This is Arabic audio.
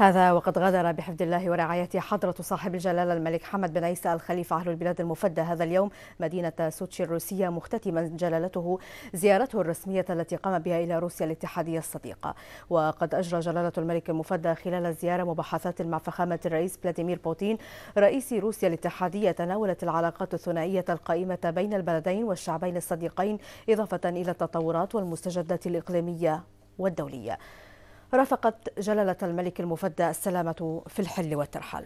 هذا وقد غادر بحفظ الله ورعايته حضرة صاحب الجلالة الملك حمد بن عيسى الخليفة أهل البلاد المفدى هذا اليوم مدينة سوتشي الروسية مختتما جلالته زيارته الرسمية التي قام بها إلى روسيا الاتحادية الصديقة وقد أجرى جلالة الملك المفدى خلال الزيارة مباحثات مع فخامة الرئيس فلاديمير بوتين رئيس روسيا الاتحادية تناولت العلاقات الثنائية القائمة بين البلدين والشعبين الصديقين إضافة إلى التطورات والمستجدات الإقليمية والدولية رافقت جلالة الملك المفدى السلامة في الحل والترحال